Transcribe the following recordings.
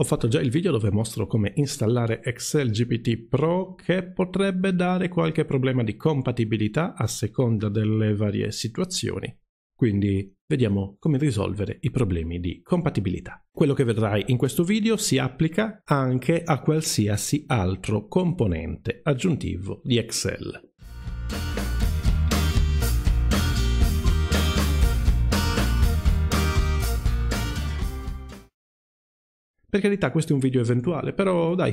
Ho fatto già il video dove mostro come installare Excel GPT Pro che potrebbe dare qualche problema di compatibilità a seconda delle varie situazioni. Quindi vediamo come risolvere i problemi di compatibilità. Quello che vedrai in questo video si applica anche a qualsiasi altro componente aggiuntivo di Excel. Per carità, questo è un video eventuale, però dai,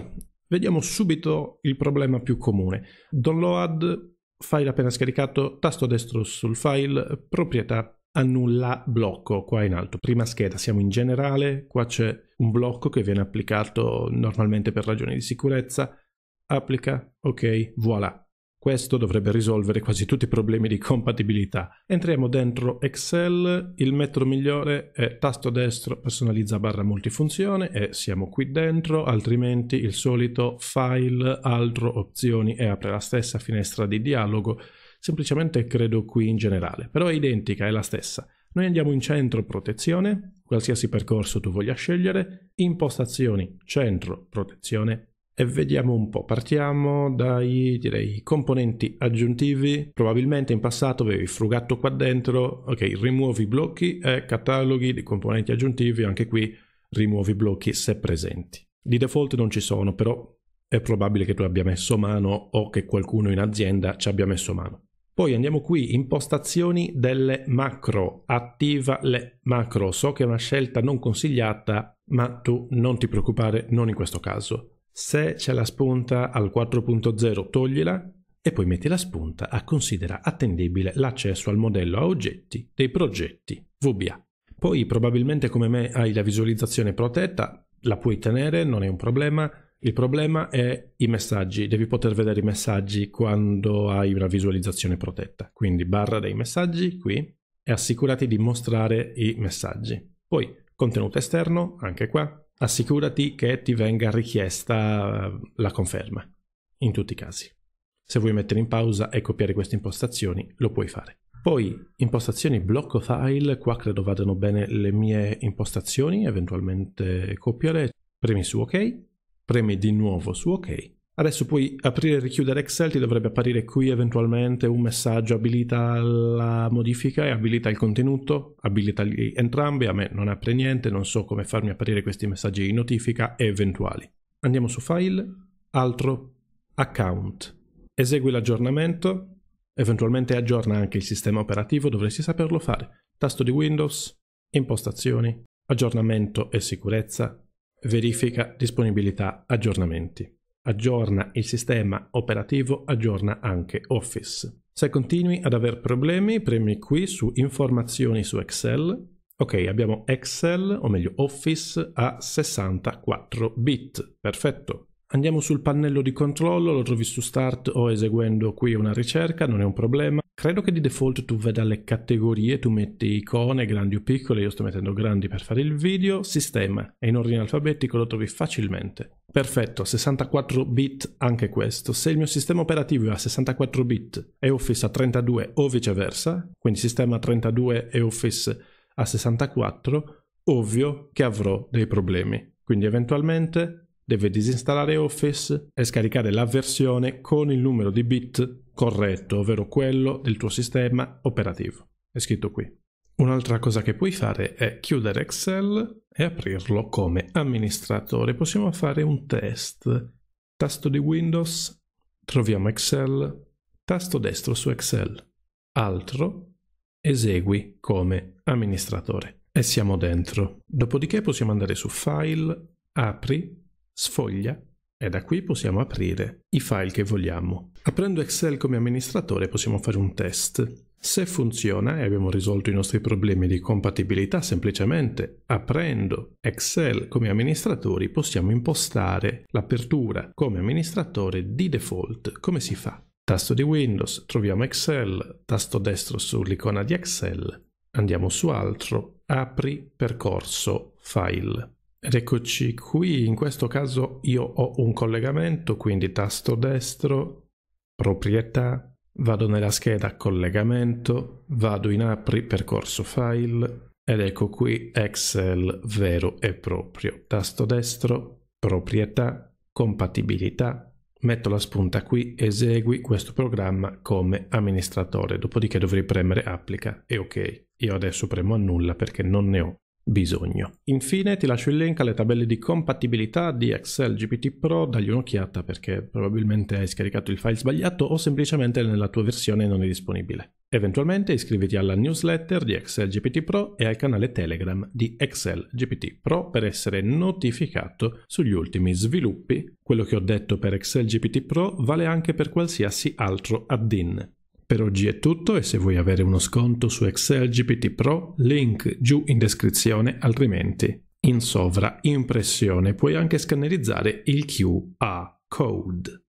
vediamo subito il problema più comune. Download, file appena scaricato, tasto destro sul file, proprietà annulla blocco qua in alto. Prima scheda siamo in generale, qua c'è un blocco che viene applicato normalmente per ragioni di sicurezza. Applica, ok, voilà. Questo dovrebbe risolvere quasi tutti i problemi di compatibilità. Entriamo dentro Excel, il metodo migliore è tasto destro personalizza barra multifunzione e siamo qui dentro, altrimenti il solito file, altro, opzioni e apre la stessa finestra di dialogo, semplicemente credo qui in generale, però è identica, è la stessa. Noi andiamo in centro protezione, qualsiasi percorso tu voglia scegliere, impostazioni, centro, protezione, e vediamo un po'. Partiamo dai direi, componenti aggiuntivi. Probabilmente in passato avevi frugato qua dentro, ok, rimuovi blocchi e cataloghi di componenti aggiuntivi, anche qui rimuovi blocchi se presenti. Di default non ci sono, però è probabile che tu abbia messo mano o che qualcuno in azienda ci abbia messo mano. Poi andiamo qui, impostazioni delle macro, attiva le macro. So che è una scelta non consigliata, ma tu non ti preoccupare, non in questo caso. Se c'è la spunta al 4.0 toglila e poi metti la spunta a considera attendibile l'accesso al modello a oggetti dei progetti VBA. Poi probabilmente come me hai la visualizzazione protetta, la puoi tenere, non è un problema. Il problema è i messaggi, devi poter vedere i messaggi quando hai una visualizzazione protetta. Quindi barra dei messaggi qui e assicurati di mostrare i messaggi. Poi contenuto esterno, anche qua, assicurati che ti venga richiesta eh, la conferma, in tutti i casi. Se vuoi mettere in pausa e copiare queste impostazioni, lo puoi fare. Poi, impostazioni blocco file, qua credo vadano bene le mie impostazioni, eventualmente copiare, premi su ok, premi di nuovo su ok Adesso puoi aprire e richiudere Excel, ti dovrebbe apparire qui eventualmente un messaggio abilita la modifica e abilita il contenuto, abilita entrambi, a me non apre niente, non so come farmi apparire questi messaggi di notifica eventuali. Andiamo su File, Altro, Account. Esegui l'aggiornamento, eventualmente aggiorna anche il sistema operativo, dovresti saperlo fare. Tasto di Windows, Impostazioni, Aggiornamento e sicurezza, Verifica disponibilità aggiornamenti aggiorna il sistema operativo, aggiorna anche Office. Se continui ad avere problemi, premi qui su informazioni su Excel. Ok, abbiamo Excel, o meglio Office, a 64 bit. Perfetto. Andiamo sul pannello di controllo, lo trovi su Start o eseguendo qui una ricerca, non è un problema. Credo che di default tu veda le categorie, tu metti icone, grandi o piccole, io sto mettendo grandi per fare il video. Sistema, è in ordine alfabetico, lo trovi facilmente. Perfetto, 64 bit anche questo. Se il mio sistema operativo è a 64 bit e Office a 32 o viceversa, quindi sistema 32 e Office a 64, ovvio che avrò dei problemi. Quindi eventualmente deve disinstallare Office e scaricare la versione con il numero di bit corretto, ovvero quello del tuo sistema operativo. È scritto qui. Un'altra cosa che puoi fare è chiudere Excel e aprirlo come amministratore. Possiamo fare un test. Tasto di Windows, troviamo Excel, tasto destro su Excel, altro, esegui come amministratore e siamo dentro. Dopodiché possiamo andare su File, Apri, Sfoglia e da qui possiamo aprire i file che vogliamo. Aprendo Excel come amministratore possiamo fare un test. Se funziona e abbiamo risolto i nostri problemi di compatibilità semplicemente aprendo Excel come amministratori possiamo impostare l'apertura come amministratore di default. Come si fa? Tasto di Windows, troviamo Excel, tasto destro sull'icona di Excel, andiamo su altro, apri percorso file. Ed eccoci qui, in questo caso io ho un collegamento, quindi tasto destro, proprietà, Vado nella scheda collegamento, vado in apri percorso file ed ecco qui Excel vero e proprio. Tasto destro, proprietà, compatibilità, metto la spunta qui, esegui questo programma come amministratore, dopodiché dovrei premere applica e ok. Io adesso premo annulla perché non ne ho bisogno. Infine ti lascio il link alle tabelle di compatibilità di Excel GPT Pro, dagli un'occhiata perché probabilmente hai scaricato il file sbagliato o semplicemente nella tua versione non è disponibile. Eventualmente iscriviti alla newsletter di Excel GPT Pro e al canale Telegram di Excel GPT Pro per essere notificato sugli ultimi sviluppi. Quello che ho detto per Excel GPT Pro vale anche per qualsiasi altro add-in. Per oggi è tutto e se vuoi avere uno sconto su Excel GPT Pro, link giù in descrizione, altrimenti in sovraimpressione puoi anche scannerizzare il QA code.